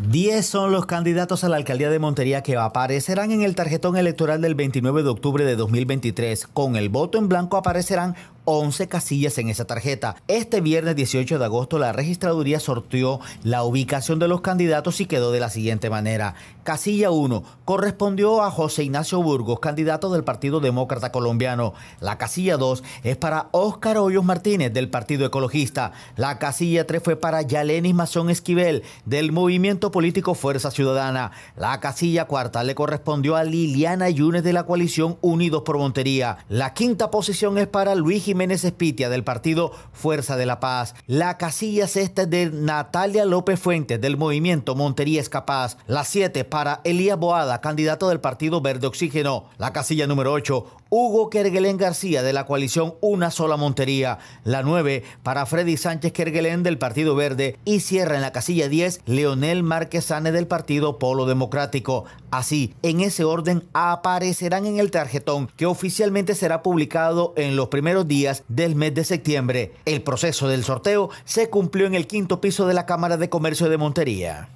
10 son los candidatos a la alcaldía de Montería que aparecerán en el tarjetón electoral del 29 de octubre de 2023. Con el voto en blanco aparecerán 11 casillas en esa tarjeta. Este viernes 18 de agosto la registraduría sorteó la ubicación de los candidatos y quedó de la siguiente manera. Casilla 1 correspondió a José Ignacio Burgos, candidato del Partido Demócrata Colombiano. La casilla 2 es para Óscar Hoyos Martínez del Partido Ecologista. La casilla 3 fue para Yalenis Mazón Esquivel del Movimiento Político Fuerza Ciudadana. La casilla 4 le correspondió a Liliana Yunes de la coalición Unidos por Montería. La quinta posición es para Luis Jiménez Jiménez Espitia del partido Fuerza de la Paz, la casilla sexta de Natalia López Fuentes del movimiento Montería es Capaz, la siete para Elías Boada, candidato del partido Verde Oxígeno, la casilla número 8 Hugo Kerguelen García de la coalición Una Sola Montería, la 9 para Freddy Sánchez Kerguelen del Partido Verde y cierra en la casilla 10 Leonel Márquez del Partido Polo Democrático. Así, en ese orden aparecerán en el tarjetón que oficialmente será publicado en los primeros días del mes de septiembre. El proceso del sorteo se cumplió en el quinto piso de la Cámara de Comercio de Montería.